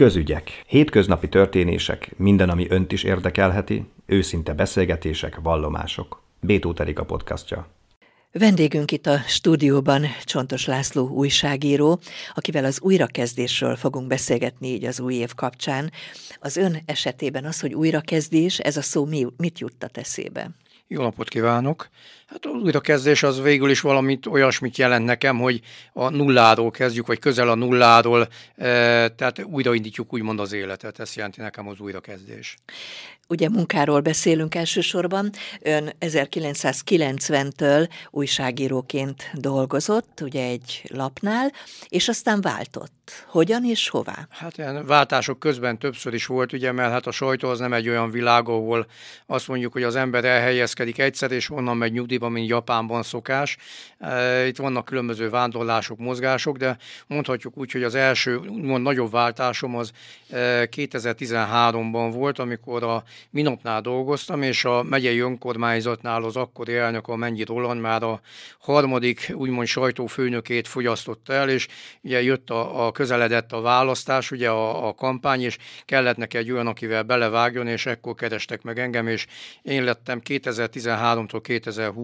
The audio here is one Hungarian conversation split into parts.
Közügyek. Hétköznapi történések, minden, ami önt is érdekelheti, őszinte beszélgetések, vallomások. Bétó a podcastja. Vendégünk itt a stúdióban Csontos László újságíró, akivel az újrakezdésről fogunk beszélgetni így az új év kapcsán. Az ön esetében az, hogy újrakezdés, ez a szó mi, mit juttat eszébe? Jó napot kívánok! Hát az újrakezdés az végül is valamit olyasmit jelent nekem, hogy a nulláról kezdjük, vagy közel a nulláról, e, tehát újraindítjuk úgymond az életet, ezt jelenti nekem az újrakezdés. Ugye munkáról beszélünk elsősorban. Ön 1990-től újságíróként dolgozott, ugye egy lapnál, és aztán váltott. Hogyan és hová? Hát ilyen váltások közben többször is volt, ugye, mert hát a sajtó az nem egy olyan világ, ahol azt mondjuk, hogy az ember elhelyezkedik egyszer, és onnan megy nyugdíj Brazíliában, mint Japánban szokás. Itt vannak különböző vándorlások, mozgások, de mondhatjuk úgy, hogy az első, úgymond nagyobb váltásom az 2013-ban volt, amikor a Minopnál dolgoztam, és a megyei önkormányzatnál az akkori elnök, a Mennyi Roland már a harmadik, úgymond sajtófőnökét fogyasztotta el, és ugye jött a, a közeledett a választás, ugye a, a kampány, és kellett neki egy olyan, akivel belevágjon, és ekkor kerestek meg engem, és én lettem 2013-tól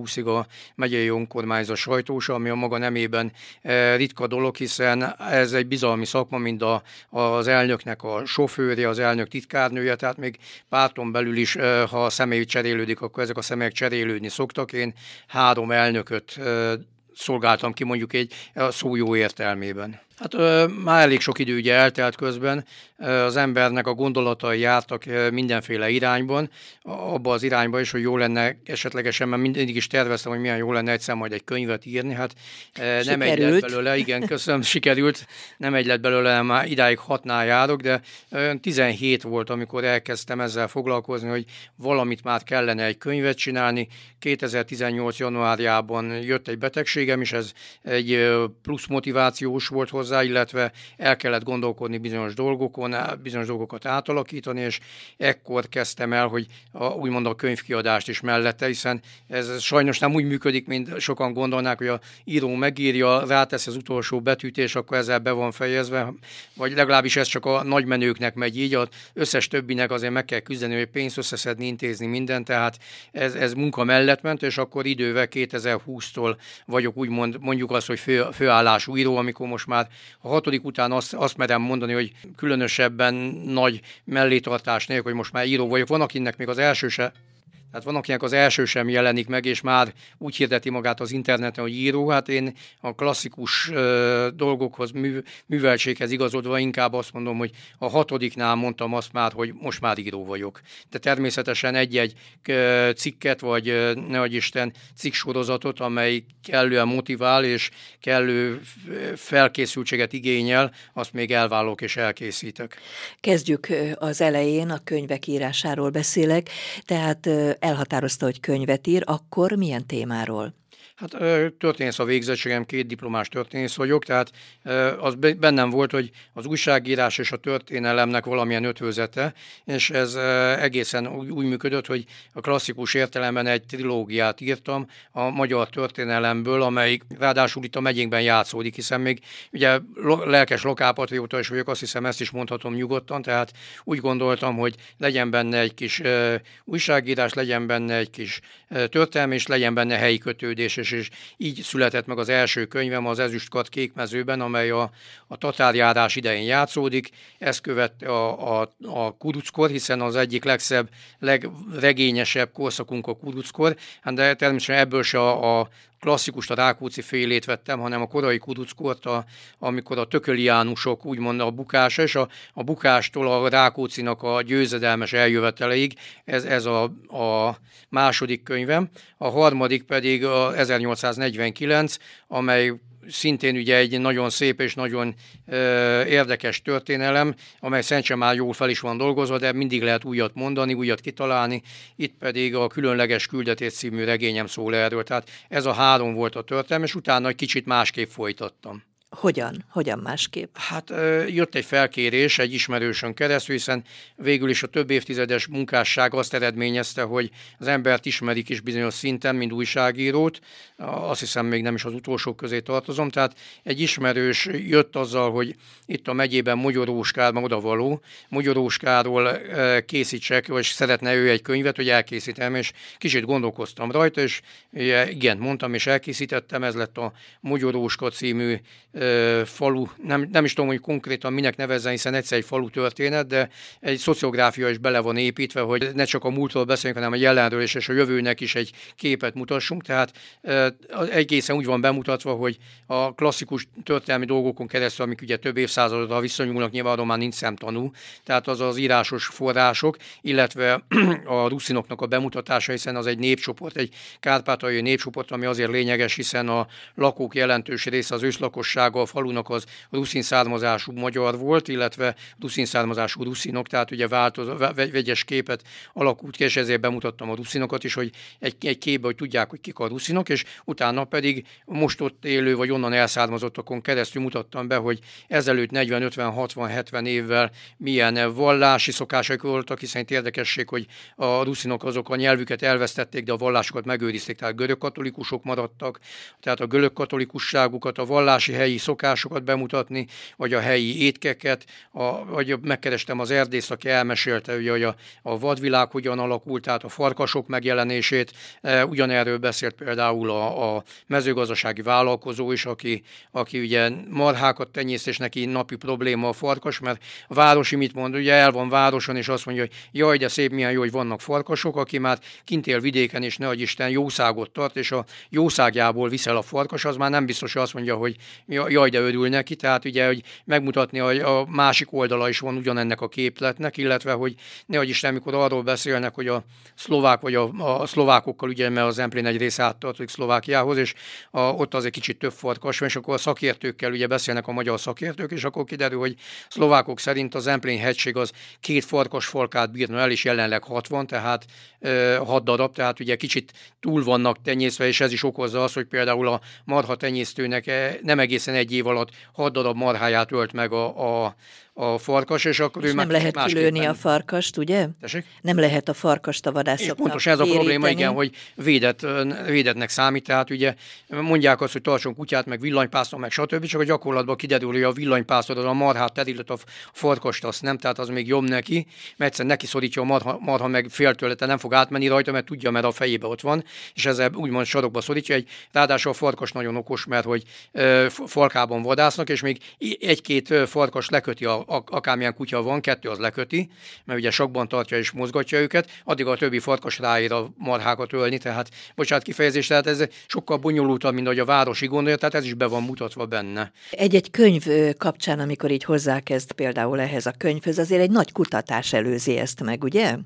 20-ig a megyei önkormányzat sajtósa, ami a maga nemében e, ritka dolog, hiszen ez egy bizalmi szakma, mind a, az elnöknek a sofőrje, az elnök titkárnője, tehát még párton belül is, e, ha személy cserélődik, akkor ezek a személyek cserélődni szoktak. Én három elnököt e, szolgáltam ki mondjuk egy szó jó értelmében. Hát ö, már elég sok idő ugye eltelt közben, ö, az embernek a gondolatai jártak ö, mindenféle irányban, abba az irányba is, hogy jó lenne esetlegesen, mert mindig is terveztem, hogy milyen jó lenne egyszer majd egy könyvet írni, hát ö, nem sikerült. egy lett belőle, igen, köszönöm, sikerült, nem egy lett belőle, már idáig hatnál járok, de ö, 17 volt, amikor elkezdtem ezzel foglalkozni, hogy valamit már kellene egy könyvet csinálni. 2018 januárjában jött egy betegségem, és ez egy plusz motivációs volt hozzá, hozzá, illetve el kellett gondolkodni bizonyos dolgokon, bizonyos dolgokat átalakítani, és ekkor kezdtem el, hogy a, úgymond a könyvkiadást is mellette, hiszen ez sajnos nem úgy működik, mint sokan gondolnák, hogy a író megírja, rátesz az utolsó betűt, és akkor ezzel be van fejezve, vagy legalábbis ez csak a nagymenőknek megy így, az összes többinek azért meg kell küzdeni, hogy pénzt összeszedni, intézni minden, tehát ez, ez munka mellett ment, és akkor idővel 2020-tól vagyok úgymond, mondjuk azt, hogy fő, főállású író, amikor most már a hatodik után azt, azt merem mondani, hogy különösebben nagy mellétartás nélkül, hogy most már író vagyok. Van, akinek még az első se tehát van, akinek az első sem jelenik meg, és már úgy hirdeti magát az interneten, hogy író. Hát én a klasszikus dolgokhoz, műveltséghez igazodva inkább azt mondom, hogy a hatodiknál mondtam azt már, hogy most már író vagyok. De természetesen egy-egy cikket, vagy ne Isten cikksorozatot, amely kellően motivál és kellő felkészültséget igényel, azt még elvállok és elkészítek. Kezdjük az elején, a könyvek írásáról beszélek, tehát elhatározta, hogy könyvet ír, akkor milyen témáról? Hát történész a végzettségem, két diplomás történész vagyok, tehát az bennem volt, hogy az újságírás és a történelemnek valamilyen ötvözete, és ez egészen úgy működött, hogy a klasszikus értelemben egy trilógiát írtam a magyar történelemből, amelyik ráadásul itt a megyénkben játszódik, hiszen még ugye lelkes lokálpatrióta is vagyok, azt hiszem ezt is mondhatom nyugodtan, tehát úgy gondoltam, hogy legyen benne egy kis újságírás, legyen benne egy kis történelmi, és legyen benne helyi kötődés és és, és így született meg az első könyvem az Ezüstkat kékmezőben, amely a, a tatárjárás idején játszódik, ezt követte a, a, a kuruckor, hiszen az egyik legszebb, legregényesebb korszakunk a kuruckor, hát de természetesen ebből se a, a, Klasszikus a Rákóczi félét vettem, hanem a korai kuduckort, a, amikor a tököliánusok úgymond a bukás, és a, a bukástól a Rákócinak a győzedelmes eljöveteleig, ez, ez a, a második könyvem, a harmadik pedig a 1849, amely szintén ugye egy nagyon szép és nagyon érdekes történelem, amely Szentse már jól fel is van dolgozva, de mindig lehet újat mondani, újat kitalálni. Itt pedig a Különleges Küldetés című regényem szól erről. Tehát ez a három volt a történelem, és utána egy kicsit másképp folytattam. Hogyan? Hogyan másképp? Hát jött egy felkérés egy ismerősön keresztül, hiszen végül is a több évtizedes munkásság azt eredményezte, hogy az embert ismerik is bizonyos szinten, mint újságírót. Azt hiszem még nem is az utolsók közé tartozom. Tehát egy ismerős jött azzal, hogy itt a megyében Mogyoróskárban odavaló, Mogyoróskáról készítsek, vagy szeretne ő egy könyvet, hogy elkészítem, és kicsit gondolkoztam rajta, és igen, mondtam, és elkészítettem, ez lett a Mogyoróska című falu, nem, nem is tudom, hogy konkrétan minek nevezzen, hiszen egyszer egy falu történet, de egy szociográfia is bele van építve, hogy ne csak a múltról beszéljünk, hanem a jelenről és, és a jövőnek is egy képet mutassunk. Tehát egészen úgy van bemutatva, hogy a klasszikus történelmi dolgokon keresztül, amik ugye több évszázadra viszonyulnak nyilván arról már nincs szemtanú, tehát az az írásos források, illetve a ruszinoknak a bemutatása, hiszen az egy népcsoport, egy kárpátai népcsoport, ami azért lényeges, hiszen a lakók jelentős része az őszlakosság maga a falunak az ruszin származású magyar volt, illetve ruszin származású ruszinok, tehát ugye változ, vegyes képet alakult ki, és ezért bemutattam a ruszinokat is, hogy egy, egy képbe, hogy tudják, hogy kik a ruszinok, és utána pedig most ott élő, vagy onnan elszármazottakon keresztül mutattam be, hogy ezelőtt 40, 50, 60, 70 évvel milyen vallási szokásaik voltak, hiszen itt érdekesség, hogy a ruszinok azok a nyelvüket elvesztették, de a vallásokat megőrizték, tehát görögkatolikusok maradtak, tehát a görögkatolikusságukat a vallási helyi helyi szokásokat bemutatni, vagy a helyi étkeket, a, vagy megkerestem az erdészt, aki elmesélte, ugye, hogy a, a vadvilág hogyan alakult, tehát a farkasok megjelenését, e, ugyanerről beszélt például a, a mezőgazdasági vállalkozó is, aki, aki ugye marhákat tenyészt, és neki napi probléma a farkas, mert a városi mit mond, ugye el van városon, és azt mondja, hogy jaj, de szép, milyen jó, hogy vannak farkasok, aki már kint él vidéken, és ne Isten jószágot tart, és a jószágjából viszel a farkas, az már nem biztos, hogy azt mondja, hogy jaj, de örül neki, tehát ugye, hogy megmutatni, hogy a másik oldala is van ugyanennek a képletnek, illetve, hogy is Isten, amikor arról beszélnek, hogy a szlovák vagy a, a szlovákokkal, ugye, mert az Emplén egy része áttartozik Szlovákiához, és a, ott az egy kicsit több farkas és akkor a szakértőkkel ugye beszélnek a magyar szakértők, és akkor kiderül, hogy szlovákok szerint az Emplén hegység az két farkas falkát bírna el, és jelenleg 60, tehát 6 darab, tehát ugye kicsit túl vannak tenyészve, és ez is okozza azt, hogy például a marha tenyésztőnek e, nem egészen 11 év alatt 6 darab marháját ölt meg a, a a farkas, és akkor és ő nem lehet kilőni a farkast, ugye? Tessék? Nem lehet a farkast a vadászoknak Pontos ez a éríteni. probléma, igen, hogy védett, védetnek számít, tehát ugye mondják azt, hogy tartson kutyát, meg villanypásztot, meg stb., csak a gyakorlatban kiderül, hogy a villanypásztot, az a marhát el, illetve a farkast azt nem, tehát az még jobb neki, mert egyszer neki szorítja a marha, marha meg fél tőlete, nem fog átmenni rajta, mert tudja, mert a fejébe ott van, és ezzel úgymond sarokba szorítja. Egy, ráadásul a farkas nagyon okos, mert hogy farkában vadásznak, és még egy-két farkas leköti a akármilyen kutya van, kettő az leköti, mert ugye sokban tartja és mozgatja őket, addig a többi farkas ráír a marhákat ölni, tehát bocsánat kifejezés, tehát ez sokkal bonyolultabb, mint ahogy a városi gondolja, tehát ez is be van mutatva benne. Egy-egy könyv kapcsán, amikor így hozzákezd például ehhez a könyvhöz, azért egy nagy kutatás előzi ezt meg, ugye?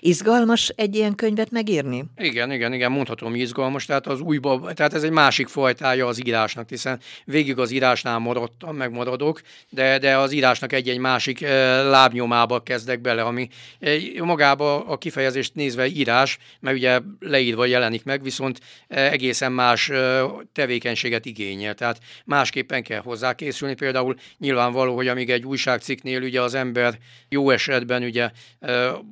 Izgalmas egy ilyen könyvet megírni? Igen, igen, igen, mondhatom izgalmas, tehát az újba, tehát ez egy másik fajtája az írásnak, hiszen végig az írásnál maradtam, megmaradok, de, de az írásnak egy mindig egy másik lábnyomába kezdek bele, ami magába a kifejezést nézve írás, mert ugye leírva jelenik meg, viszont egészen más tevékenységet igényel. Tehát másképpen kell hozzá készülni. Például nyilvánvaló, hogy amíg egy újságcikknél ugye az ember jó esetben ugye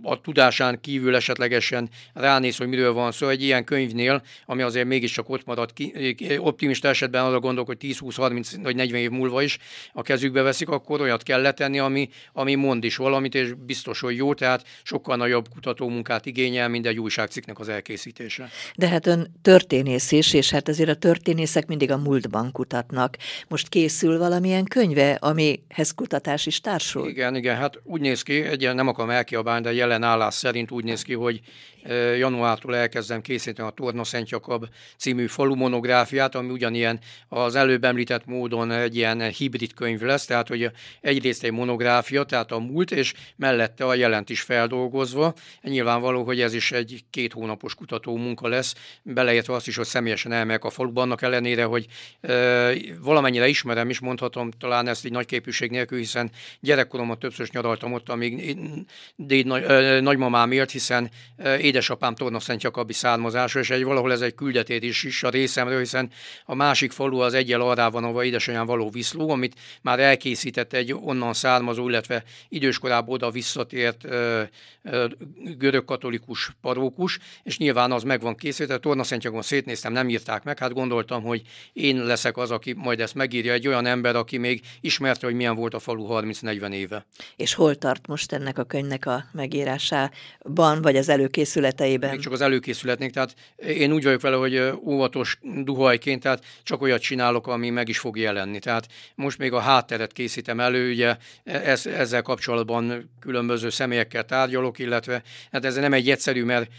a tudásán kívül esetlegesen ránéz, hogy miről van szó, egy ilyen könyvnél, ami azért mégiscsak ott marad ki, optimista esetben a gondolok, hogy 10-20-30 vagy 40 év múlva is a kezükbe veszik, akkor olyat kell letenni, tenni, ami, ami mond is valamit, és biztos, hogy jó, tehát sokkal nagyobb kutatómunkát igényel, mint egy újságcikknek az elkészítése. De hát ön történész is, és hát azért a történészek mindig a múltban kutatnak. Most készül valamilyen könyve, amihez kutatás is társul? Igen, igen, hát úgy néz ki, egyen nem akarom elkiabálni, de jelen állás szerint úgy néz ki, hogy januártól elkezdem készíteni a Torna Szent Jakab című falu monográfiát, ami ugyanilyen az előbb említett módon egy ilyen hibrid könyv lesz, tehát hogy egyrészt egy monográfia, tehát a múlt, és mellette a jelent is feldolgozva. Nyilvánvaló, hogy ez is egy két hónapos kutató munka lesz, beleértve azt is, hogy személyesen elmegyek a faluban, annak ellenére, hogy e, valamennyire ismerem is, mondhatom talán ezt egy nagy képűség nélkül, hiszen gyerekkoromban többször nyaraltam ott, amíg én, nagy, de, de, nagymamámért, hiszen e, édesapám Jakabi származása, és egy valahol ez egy küldetét is, is a részemről, hiszen a másik falu az egyel arra van, ahol édesanyám való viszló, amit már elkészített egy onnan származó, illetve időskorában oda visszatért ö, ö, görögkatolikus parókus, és nyilván az meg van készítve. Jakabon szétnéztem, nem írták meg, hát gondoltam, hogy én leszek az, aki majd ezt megírja, egy olyan ember, aki még ismerte, hogy milyen volt a falu 30-40 éve. És hol tart most ennek a könyvnek a megírásában, vagy az előkészület előkészületeiben. Még csak az előkészületnék, tehát én úgy vagyok vele, hogy óvatos duhajként, tehát csak olyat csinálok, ami meg is fog jelenni. Tehát most még a hátteret készítem elő, ugye ez, ezzel kapcsolatban különböző személyekkel tárgyalok, illetve hát ez nem egy egyszerű, mert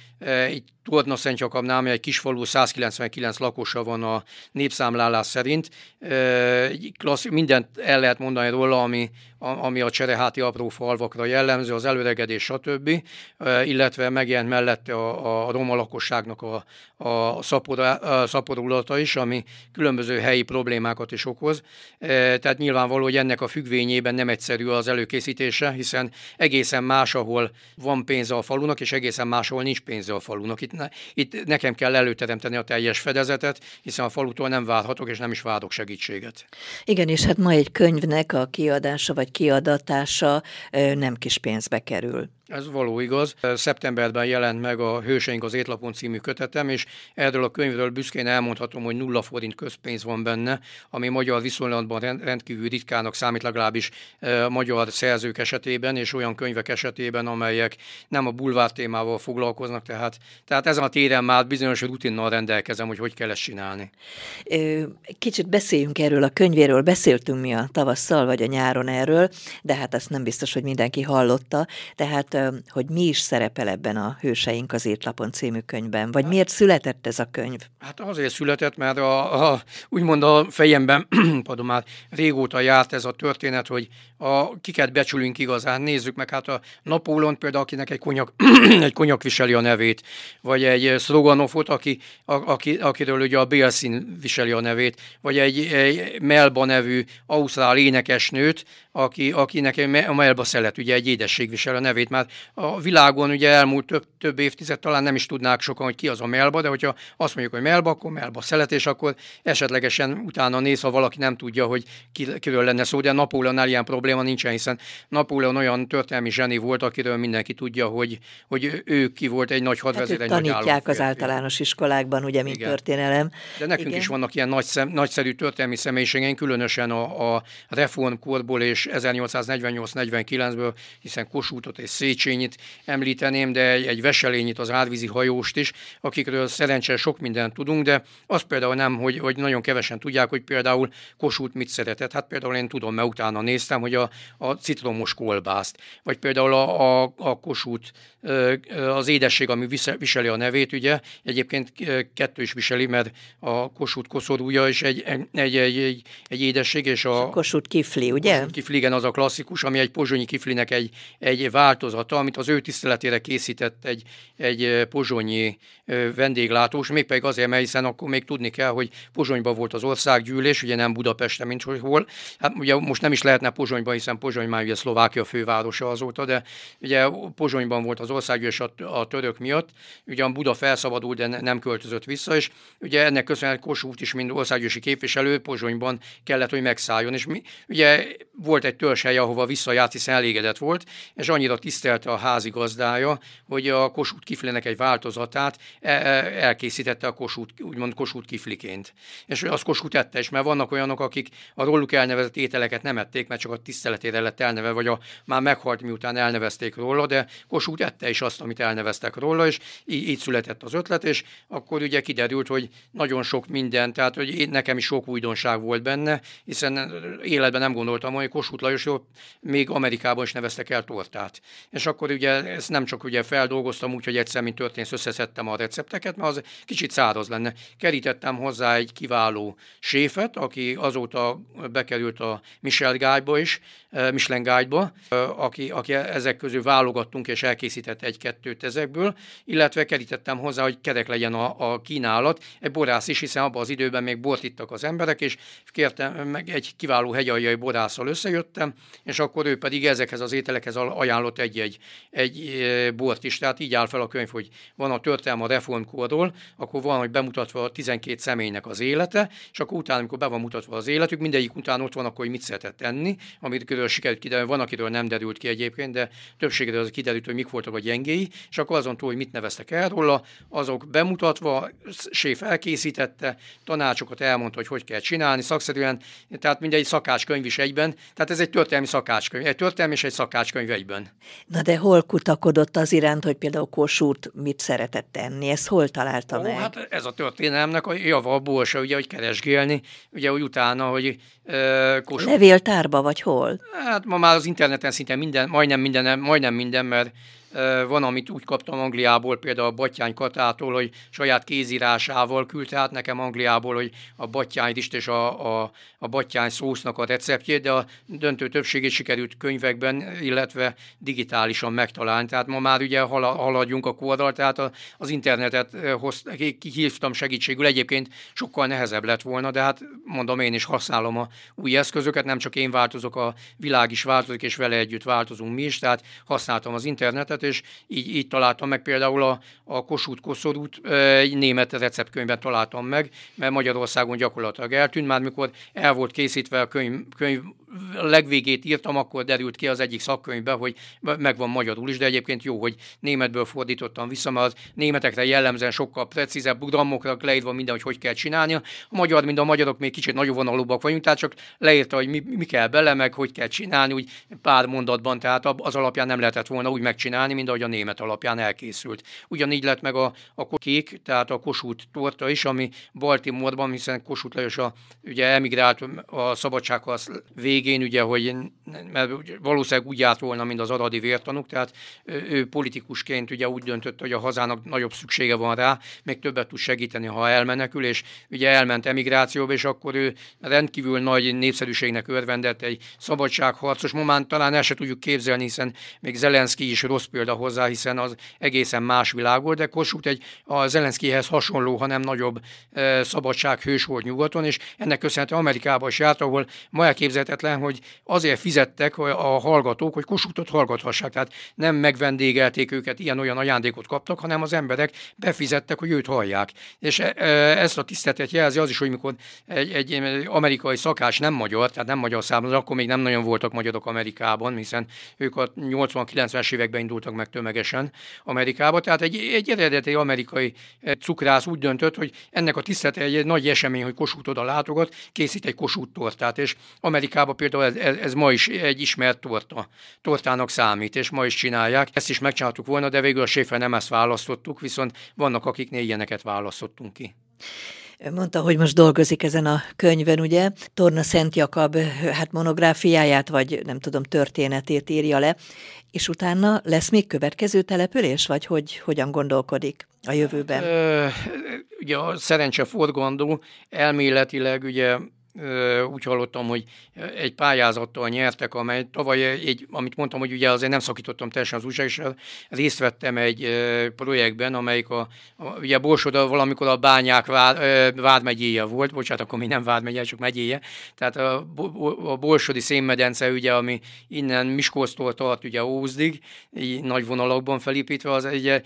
itt e, Tuatna Szentjakabnál, ami egy falu, 199 lakosa van a népszámlálás szerint, e, klassz, mindent el lehet mondani róla, ami, ami a csereháti apró falvakra jellemző, az előregedés, stb., e, illetve megjelent mellett mellett a, a roma lakosságnak a, a, szapora, a szaporulata is, ami különböző helyi problémákat is okoz. E, tehát nyilvánvaló, hogy ennek a függvényében nem egyszerű az előkészítése, hiszen egészen más, ahol van pénze a falunak, és egészen más, ahol nincs pénze a falunak. Itt, ne, itt nekem kell előteremteni a teljes fedezetet, hiszen a falutól nem várhatok, és nem is várok segítséget. Igen, és hát ma egy könyvnek a kiadása vagy kiadatása nem kis pénzbe kerül. Ez való igaz. Szeptemberben jelent meg a Hőseink az étlapon című kötetem, és erről a könyvről büszkén elmondhatom, hogy nulla forint közpénz van benne, ami magyar viszonylatban rendkívül ritkának számít legalábbis e, magyar szerzők esetében, és olyan könyvek esetében, amelyek nem a bulvár témával foglalkoznak, tehát, tehát ezen a téren már bizonyos rutinnal rendelkezem, hogy hogy kell ezt csinálni. Kicsit beszéljünk erről a könyvéről, beszéltünk mi a tavasszal vagy a nyáron erről, de hát ezt nem biztos, hogy mindenki hallotta, tehát hogy mi is szerepel ebben a Hőseink az étlapon című könyvben? Vagy miért született ez a könyv? Hát azért született, mert a, a, úgymond a fejemben, pardon már régóta járt ez a történet, hogy a, kiket becsülünk igazán. Nézzük meg, hát a Napólon például, akinek egy konyak, egy konyak viseli a nevét, vagy egy Stroganovot, aki, a, aki, akiről ugye a Bélszín viseli a nevét, vagy egy, egy Melba nevű ausztrál énekesnőt, aki, akinek Melba szelet, ugye egy édesség visel a nevét, már a világon ugye elmúlt több, több évtized talán nem is tudnák sokan, hogy ki az a melba, de hogyha azt mondjuk, hogy melba, akkor melba szelet, és akkor esetlegesen utána néz, ha valaki nem tudja, hogy ki, kiről lenne szó, de Napóleonnál ilyen probléma nincsen, hiszen Napóleon olyan történelmi zseni volt, akiről mindenki tudja, hogy, hogy ő ki volt egy nagy hadvezér, hát tanítják nagy az általános iskolákban, ugye, mint Igen. történelem. De nekünk Igen. is vannak ilyen nagy, szem, nagyszerű történelmi személyiségeink, különösen a, a reformkorból és 1848-49-ből, hiszen Kossuthot és Széchenyi Széchenyit említeném, de egy, egy Veselényit, az árvízi hajóst is, akikről szerencsére sok mindent tudunk, de az például nem, hogy, hogy nagyon kevesen tudják, hogy például kosút mit szeretett. Hát például én tudom, mert utána néztem, hogy a, a citromos kolbászt, vagy például a, a, a kosút az édesség, ami viseli a nevét, ugye, egyébként kettő is viseli, mert a kosút koszorúja is egy, egy, egy, egy, egy édesség, és a... Kossuth kifli, ugye? Kossuth kifli, igen, az a klasszikus, ami egy pozsonyi kiflinek egy, egy változat díjat, amit az ő tiszteletére készített egy, egy pozsonyi vendéglátós, mégpedig azért, mert hiszen akkor még tudni kell, hogy Pozsonyban volt az országgyűlés, ugye nem Budapeste, mint hogy hol. Hát ugye most nem is lehetne Pozsonyban, hiszen Pozsony már ugye Szlovákia fővárosa azóta, de ugye Pozsonyban volt az országgyűlés a, a török miatt, a Buda felszabadult, de ne, nem költözött vissza, és ugye ennek köszönhetően Kossuth is, mint országgyűlési képviselő, Pozsonyban kellett, hogy megszálljon, és mi, ugye volt egy törzshely, ahova visszajárt, hiszen elégedett volt, és annyira tisztelt követelte a házigazdája, hogy a kosút kiflének egy változatát e, e, elkészítette a kosút, úgymond kosút kifliként. És az kosút ette is, mert vannak olyanok, akik a róluk elnevezett ételeket nem ették, mert csak a tiszteletére lett elneve, vagy a már meghalt miután elnevezték róla, de kosút ette is azt, amit elneveztek róla, és így, így született az ötlet, és akkor ugye kiderült, hogy nagyon sok minden, tehát hogy én nekem is sok újdonság volt benne, hiszen életben nem gondoltam, hogy Kossuth jó még Amerikában is neveztek el tortát és akkor ugye ezt nem csak ugye feldolgoztam úgy, hogy egyszer, mint történész, összeszedtem a recepteket, mert az kicsit száraz lenne. Kerítettem hozzá egy kiváló séfet, aki azóta bekerült a Michel Guide-ba is, Michelin Guide-ba, aki, aki ezek közül válogattunk és elkészített egy-kettőt ezekből, illetve kerítettem hozzá, hogy kerek legyen a, a kínálat, egy borász is, hiszen abban az időben még bort ittak az emberek, és kértem, meg egy kiváló hegyaljai borászsal összejöttem, és akkor ő pedig ezekhez az ételekhez ajánlott egy-egy egy, egy bort is. Tehát így áll fel a könyv, hogy van a történelme a reformkorról, akkor van, hogy bemutatva a 12 személynek az élete, és akkor utána, amikor be van mutatva az életük, mindegyik után ott van akkor, hogy mit szeretett tenni, amit körül sikerült kiderülni, van, akiről nem derült ki egyébként, de többségre az kiderült, hogy mik voltak a gyengéi, és akkor azon túl, hogy mit neveztek el róla, azok bemutatva, séf elkészítette, tanácsokat elmondta, hogy hogy kell csinálni, szakszerűen, tehát mindegy szakácskönyv is egyben, tehát ez egy történelmi szakácskönyv, egy történelmi és egy szakácskönyv egyben. Na de hol kutakodott az iránt, hogy például Kossuth mit szeretett enni? Ezt hol találta Ó, meg? Hát ez a történelemnek a java a borsa, ugye, hogy keresgélni, ugye úgy utána, hogy e, Kossuth... Levéltárba vagy hol? Hát ma már az interneten szinte minden, majdnem minden, majdnem minden, mert van, amit úgy kaptam Angliából, például a Batyány Katától, hogy saját kézírásával küldte át nekem Angliából, hogy a Battyány ist és a, a, a Batyány szósznak a receptjét, de a döntő többségét sikerült könyvekben, illetve digitálisan megtalálni. Tehát ma már ugye haladjunk a kódal, tehát az internetet hoz, kihívtam segítségül. Egyébként sokkal nehezebb lett volna, de hát mondom én is használom a új eszközöket, nem csak én változok, a világ is változik, és vele együtt változunk mi is, tehát használtam az internetet, receptet, és így, így találtam meg például a, a Kossuth koszorút német receptkönyvben találtam meg, mert Magyarországon gyakorlatilag eltűnt, már mikor el volt készítve a könyv, könyv legvégét írtam, akkor derült ki az egyik szakkönyvbe, hogy megvan magyarul is, de egyébként jó, hogy németből fordítottam vissza, mert az németekre jellemzően sokkal precízebb, programokra leírva minden, hogy hogy kell csinálni. A magyar, mint a magyarok még kicsit nagyobb vonalúbbak vagyunk, tehát csak leírta, hogy mi, mi kell bele, meg hogy kell csinálni, úgy pár mondatban, tehát az alapján nem lehetett volna úgy megcsinálni, csinálni, mint ahogy a német alapján elkészült. Ugyanígy lett meg a, a kék, tehát a Kossuth torta is, ami Baltimoreban, hiszen Kossuth Lajos a, ugye emigrált a szabadsághoz végén, ugye, hogy mert valószínűleg úgy járt volna, mint az aradi vértanúk, tehát ő politikusként ugye úgy döntött, hogy a hazának nagyobb szüksége van rá, még többet tud segíteni, ha elmenekül, és ugye elment emigrációba, és akkor ő rendkívül nagy népszerűségnek örvendett, egy szabadságharcos, Momán talán el se tudjuk képzelni, hiszen még Zelenszky is rossz példa hozzá, hiszen az egészen más világ volt, de Kossuth egy a Zelenszkihez hasonló, hanem nagyobb e, szabadsághős volt nyugaton, és ennek köszönhető Amerikában, is járt, ahol ma elképzelhetetlen, hogy azért fizettek a hallgatók, hogy Kossuthot hallgathassák. Tehát nem megvendégelték őket, ilyen-olyan ajándékot kaptak, hanem az emberek befizettek, hogy őt hallják. És e, ezt a tiszteletet jelzi az is, hogy mikor egy, egy amerikai szakács nem magyar, tehát nem magyar származás, akkor még nem nagyon voltak magyarok Amerikában, hiszen ők a 80-90-es években indult haltak meg tömegesen Amerikába. Tehát egy, egy eredeti amerikai eh, cukrász úgy döntött, hogy ennek a tisztete egy, egy nagy esemény, hogy Kossuth oda látogat, készít egy Kossuth tortát, és Amerikában például ez, ez, ez ma is egy ismert torta, tortának számít, és ma is csinálják. Ezt is megcsináltuk volna, de végül a séfe nem ezt választottuk, viszont vannak, akiknél ilyeneket választottunk ki mondta, hogy most dolgozik ezen a könyven, ugye, Torna Szent Jakab, hát monográfiáját, vagy nem tudom, történetét írja le, és utána lesz még következő település, vagy hogy hogyan gondolkodik a jövőben? Ö, ugye a szerencse forgandó elméletileg ugye úgy hallottam, hogy egy pályázattal nyertek, amely tavaly, egy, amit mondtam, hogy ugye azért nem szakítottam teljesen az újság, és részt vettem egy projektben, amelyik a, a ugye Borsoda valamikor a bányák vád, vádmegyéje volt, bocsánat, akkor még nem vádmegye, csak megyéje, tehát a, a Borsodi szénmedence, ugye, ami innen Miskolztól tart ugye Ózdig, így nagy vonalakban felépítve, az egy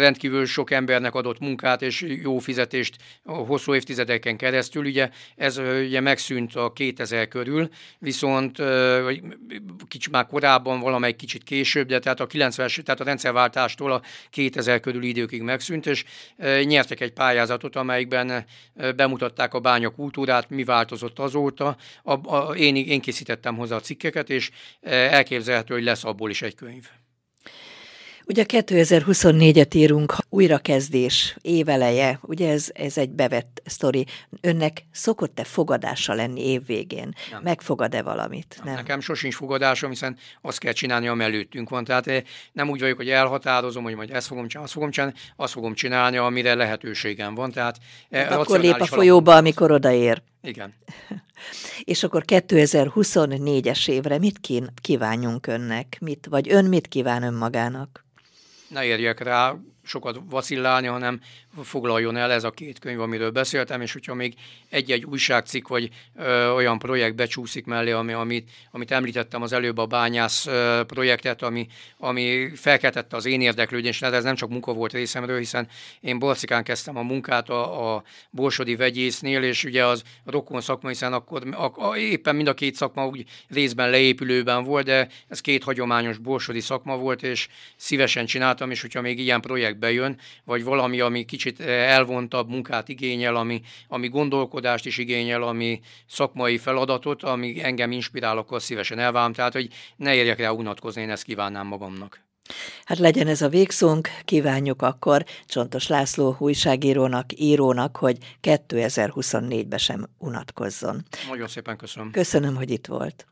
rendkívül sok embernek adott munkát és jó fizetést hosszú évtizedeken keresztül, ugye ez ugye megszűnt a 2000 körül, viszont vagy kicsit már korábban, valamelyik kicsit később, de tehát a 90-es, tehát a rendszerváltástól a 2000 körül időkig megszűnt, és nyertek egy pályázatot, amelyikben bemutatták a bánya kultúrát, mi változott azóta. A, a, én, én készítettem hozzá a cikkeket, és elképzelhető, hogy lesz abból is egy könyv. Ugye 2024-et írunk, újrakezdés, éveleje, ugye ez, ez egy bevett sztori. Önnek szokott-e fogadása lenni évvégén? Nem. Megfogad-e valamit? Nem. Nekem sosincs fogadásom, hiszen azt kell csinálni, ami előttünk van. Tehát eh, nem úgy vagyok, hogy elhatározom, hogy majd ezt fogom csinálni, azt fogom csinálni, azt fogom csinálni, amire lehetőségem van. Tehát eh, hát akkor lép a folyóba, amikor odaér. Igen. És akkor 2024-es évre mit kívánjunk önnek? Mit, vagy ön mit kíván önmagának? ne érjek rá, sokat vacillálni, hanem foglaljon el ez a két könyv, amiről beszéltem, és hogyha még egy-egy újságcikk vagy ö, olyan projekt becsúszik mellé, ami, amit, amit említettem az előbb a bányász ö, projektet, ami, ami felkeltette az én érdeklődésemet, hát ez nem csak munka volt részemről, hiszen én Borcikán kezdtem a munkát a, a Borsodi vegyésznél, és ugye az rokon szakma, hiszen akkor a, a, éppen mind a két szakma úgy részben leépülőben volt, de ez két hagyományos borsodi szakma volt, és szívesen csináltam, és hogyha még ilyen projekt évekbe bejön, vagy valami, ami kicsit eh, elvontabb munkát igényel, ami, ami gondolkodást is igényel, ami szakmai feladatot, ami engem inspirál, akkor szívesen elvám. Tehát, hogy ne érjek rá unatkozni, én ezt kívánnám magamnak. Hát legyen ez a végszónk, kívánjuk akkor Csontos László újságírónak, írónak, hogy 2024-ben sem unatkozzon. Nagyon szépen köszönöm. Köszönöm, hogy itt volt.